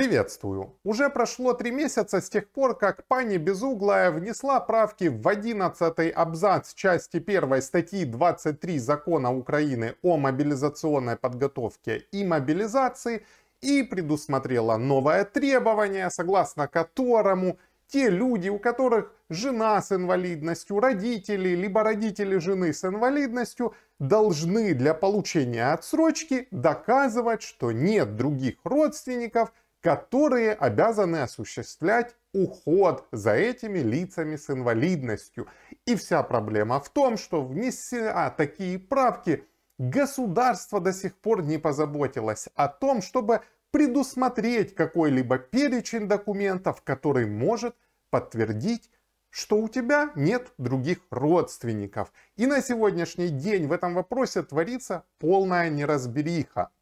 Приветствую! Уже прошло три месяца с тех пор, как пани Безуглая внесла правки в 11 абзац части 1 статьи 23 Закона Украины о мобилизационной подготовке и мобилизации и предусмотрела новое требование, согласно которому те люди, у которых жена с инвалидностью, родители, либо родители жены с инвалидностью, должны для получения отсрочки доказывать, что нет других родственников – которые обязаны осуществлять уход за этими лицами с инвалидностью. И вся проблема в том, что внеся такие правки, государство до сих пор не позаботилось о том, чтобы предусмотреть какой-либо перечень документов, который может подтвердить что у тебя нет других родственников. И на сегодняшний день в этом вопросе творится полная неразбериха.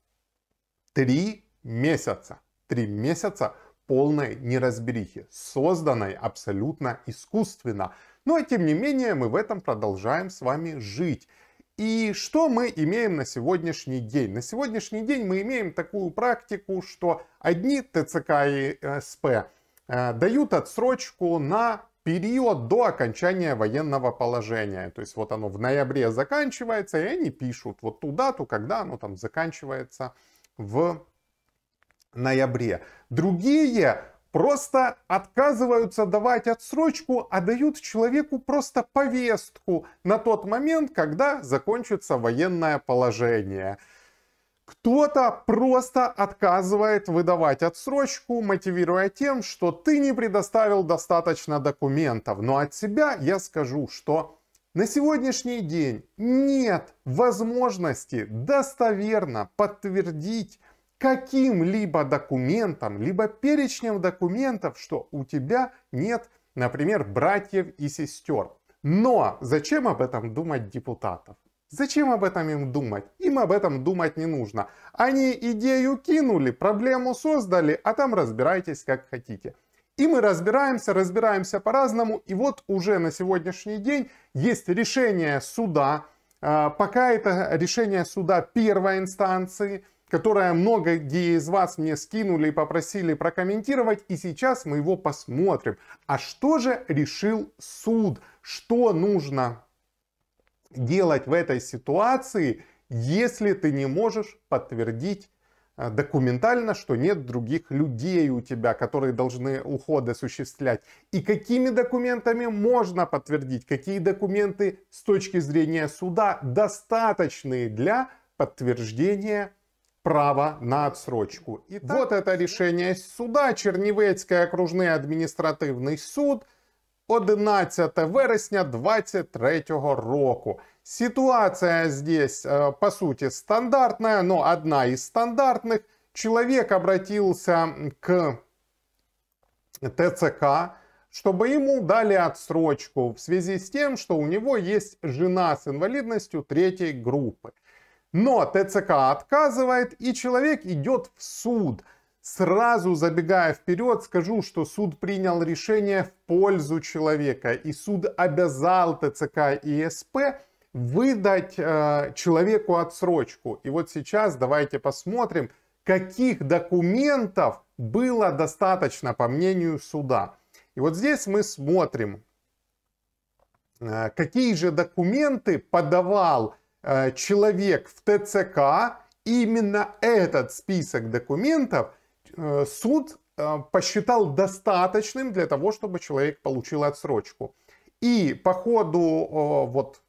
Три месяца три месяца полной неразберихи, созданной абсолютно искусственно. Но тем не менее мы в этом продолжаем с вами жить. И что мы имеем на сегодняшний день? На сегодняшний день мы имеем такую практику, что одни ТЦК и э, СП э, дают отсрочку на период до окончания военного положения. То есть вот оно в ноябре заканчивается, и они пишут вот ту дату, когда оно там заканчивается в ноябре. Другие просто отказываются давать отсрочку, а дают человеку просто повестку на тот момент, когда закончится военное положение. Кто-то просто отказывает выдавать отсрочку, мотивируя тем, что ты не предоставил достаточно документов. Но от себя я скажу, что на сегодняшний день нет возможности достоверно подтвердить каким-либо документом, либо перечнем документов, что у тебя нет, например, братьев и сестер. Но зачем об этом думать депутатов? Зачем об этом им думать? Им об этом думать не нужно. Они идею кинули, проблему создали, а там разбирайтесь как хотите. И мы разбираемся, разбираемся по-разному. И вот уже на сегодняшний день есть решение суда, а, пока это решение суда первой инстанции – которое многие из вас мне скинули и попросили прокомментировать, и сейчас мы его посмотрим. А что же решил суд? Что нужно делать в этой ситуации, если ты не можешь подтвердить э, документально, что нет других людей у тебя, которые должны уход осуществлять. И какими документами можно подтвердить, какие документы с точки зрения суда достаточные для подтверждения право на отсрочку. Итак, вот это решение суда. Чернівецький окружний адміністративний суд 11 вересня 2023 року. Ситуация здесь, э, по сути, стандартная, но одна из стандартных. Человек обратился к ТЦК, чтобы ему дали отсрочку в связи с тем, что у него есть жена с инвалидностью третьей группы. Но ТЦК отказывает, и человек идет в суд. Сразу забегая вперед, скажу, что суд принял решение в пользу человека, и суд обязал ТЦК и СП выдать э, человеку отсрочку. И вот сейчас давайте посмотрим, каких документов было достаточно, по мнению суда. И вот здесь мы смотрим, э, какие же документы подавал Э, человек в ТЦК, именно этот список документов э, суд э, посчитал достаточным для того, чтобы человек получил отсрочку. И по ходу вот,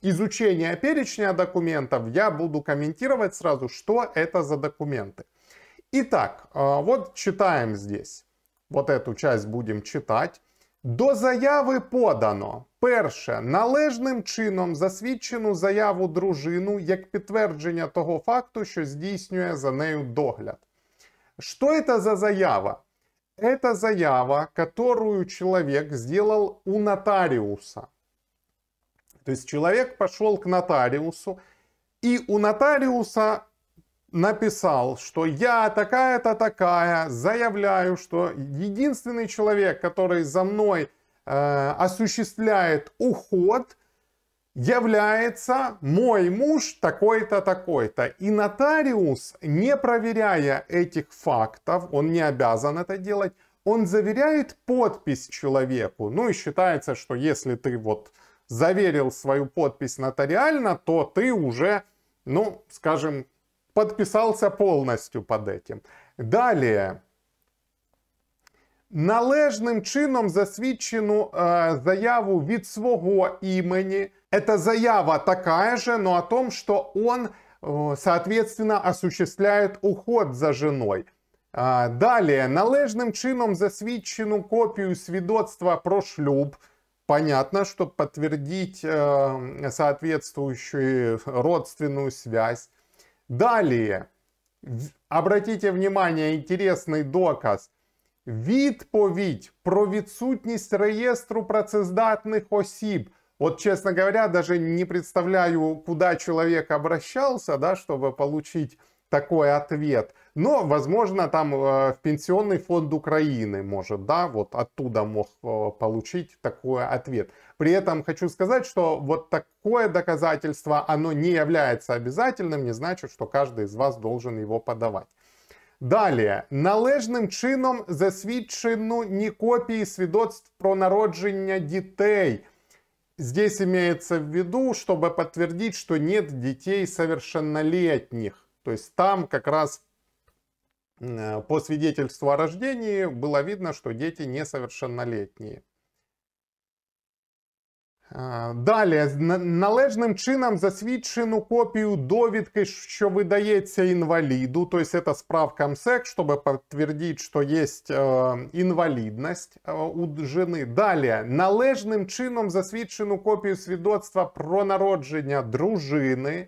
изучения перечня документов я буду комментировать сразу, что это за документы. Итак, вот читаем здесь. Вот эту часть будем читать. До заявы подано Перше, належним чином засвідчену заяву дружину як підтвердження того факту, що здійснює за нею догляд. Что это за заява? Это заява, которую человек сделал у нотариуса. То есть человек пошел к нотариусу и у нотариуса написал, что я такая-то такая, заявляю, что единственный человек, который за мной Э, осуществляет уход, является мой муж такой-то, такой-то. И нотариус, не проверяя этих фактов, он не обязан это делать, он заверяет подпись человеку. Ну и считается, что если ты вот заверил свою подпись нотариально, то ты уже, ну, скажем, подписался полностью под этим. Далее, належним чином засвідчену э, заяву від свого імені. Эта заява такая же, но о том, что он, соответственно, осуществляет уход за женой. Э, далее, належним чином засвідчену копию свидетельства про шлюб. Понятно, чтобы подтвердить э, соответствующую родственную связь. Далее, обратите внимание, интересный доказ. Відповідь про відсутність реєстру працездатных осіб. Вот, честно говоря, даже не представляю, куда человек обращался, да, чтобы получить такой ответ. Но, возможно, там э, в Пенсионный фонд Украины, может, да, вот оттуда мог э, получить такой ответ. При этом хочу сказать, что вот такое доказательство, оно не является обязательным, не значит, что каждый из вас должен его подавать. Далі належним чином засвідчено ні копії свідоцтв про народження дітей. Здесь имеется в виду, чтобы подтвердить, что нет детей совершеннолетних. То есть там как раз э, по свидетельству о рождении было видно, что дети несовершеннолетние. Далі належним чином засвідчену копію довідки, що видається інваліду, то есть это справка МСЕК, щоб підтвердити, що є інвалідність у жени. Далі належним чином засвідчену копію свідоцтва про народження дружини.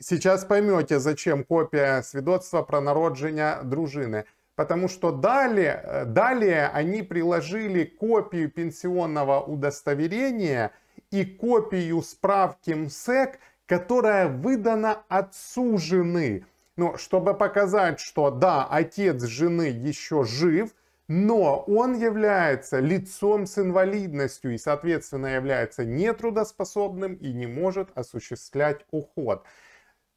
Сейчас поймете, зачем копия свидетельства про народження дружины. Потому что далее, далее они приложили копию пенсионного удостоверения – и копию справки МСЭК, которая выдана отцу жены. Но чтобы показать, что да, отец жены еще жив, но он является лицом с инвалидностью и, соответственно, является нетрудоспособным и не может осуществлять уход.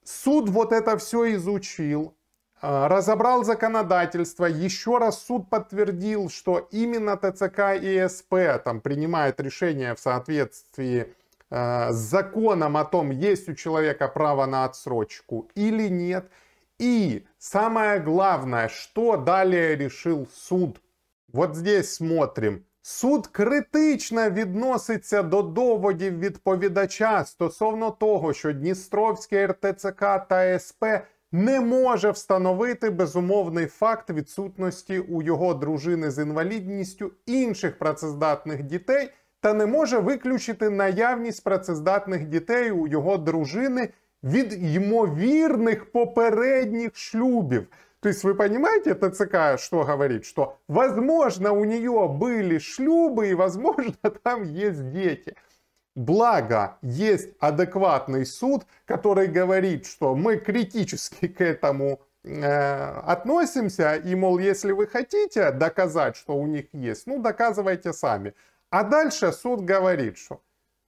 Суд вот это все изучил, Э, разобрал законодательство, еще раз суд подтвердил, что именно ТЦК и СП там принимает решение в соответствии э, с законом о том, есть у человека право на отсрочку или нет. И самое главное, что далее решил суд. Вот здесь смотрим. Суд критично відноситься до доводів відповідача стосовно того, що Дністровське РТЦК та СП не може встановити безумовний факт відсутності у його дружини з інвалідністю інших працездатних дітей та не може виключити наявність працездатних дітей у його дружини від ймовірних попередніх шлюбів. Тобто, ви вы понимаете, ТЦК что говорит? що возможно у нього були шлюби, і возможно там є діти. Благо, есть адекватный суд, который говорит, что мы критически к этому э, относимся, и, мол, если вы хотите доказать, что у них есть, ну, доказывайте сами. А дальше суд говорит, что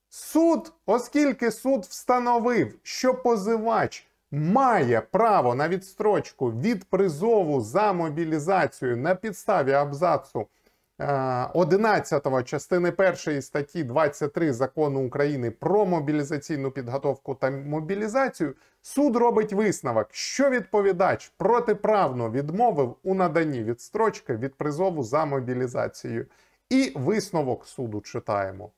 суд, оскільки суд встановив, що позивач має право на відстрочку від призову за мобілізацію на підставі абзацу 11 е, частини 1 статті 23 закону України про мобілізаційну підготовку та мобілізацію суд робить висновок, що відповідач протиправно відмовив у наданні відстрочки від призову за мобілізацією. І висновок суду читаємо.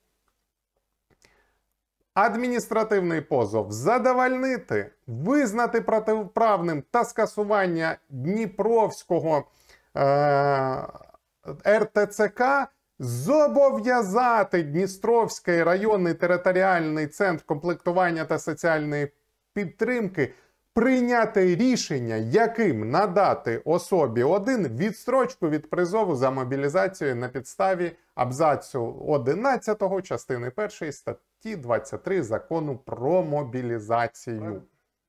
Адміністративний позов задовольнити, визнати протиправним та скасування Дніпровського. Е РТЦК зобов'язати Дністровський районний територіальний центр комплектування та соціальної підтримки прийняти рішення, яким надати особі 1 відстрочку від призову за мобілізацію на підставі абзацу 11 частини 1 статті 23 закону про мобілізацію.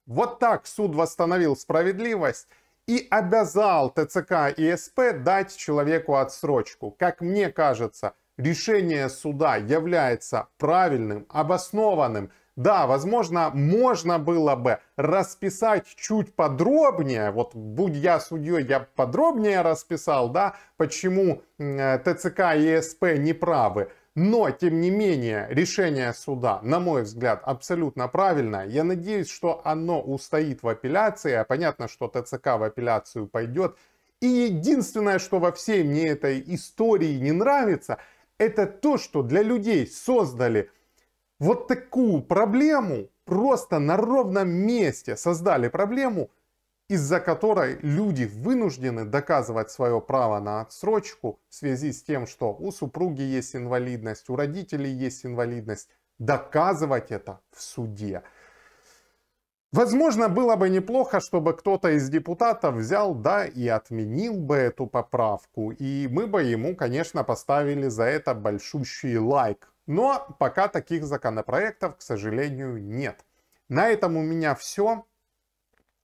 Вот так суд восстановил справедливість. и обязал ТЦК и СП дать человеку отсрочку. Как мне кажется, решение суда является правильным, обоснованным. Да, возможно, можно было бы расписать чуть подробнее, вот будь я судьей, я подробнее расписал, да, почему ТЦК и СП не правы. Но, тем не менее, решение суда, на мой взгляд, абсолютно правильное. Я надеюсь, что оно устоит в апелляции. А понятно, что ТЦК в апелляцию пойдет. И единственное, что во всей мне этой истории не нравится, это то, что для людей создали вот такую проблему, просто на ровном месте создали проблему, из-за которой люди вынуждены доказывать свое право на отсрочку в связи с тем, что у супруги есть инвалидность, у родителей есть инвалидность, доказывать это в суде. Возможно, было бы неплохо, чтобы кто-то из депутатов взял, да, и отменил бы эту поправку, и мы бы ему, конечно, поставили за это большущий лайк. Но пока таких законопроектов, к сожалению, нет. На этом у меня все.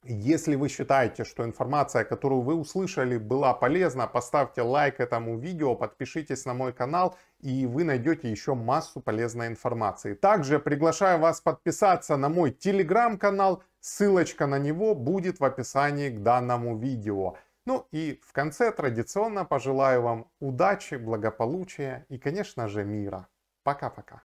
Если вы считаете, что информация, которую вы услышали, была полезна, поставьте лайк этому видео, подпишитесь на мой канал, и вы найдете еще массу полезной информации. Также приглашаю вас подписаться на мой телеграм-канал, ссылочка на него будет в описании к данному видео. Ну и в конце традиционно пожелаю вам удачи, благополучия и, конечно же, мира. Пока-пока.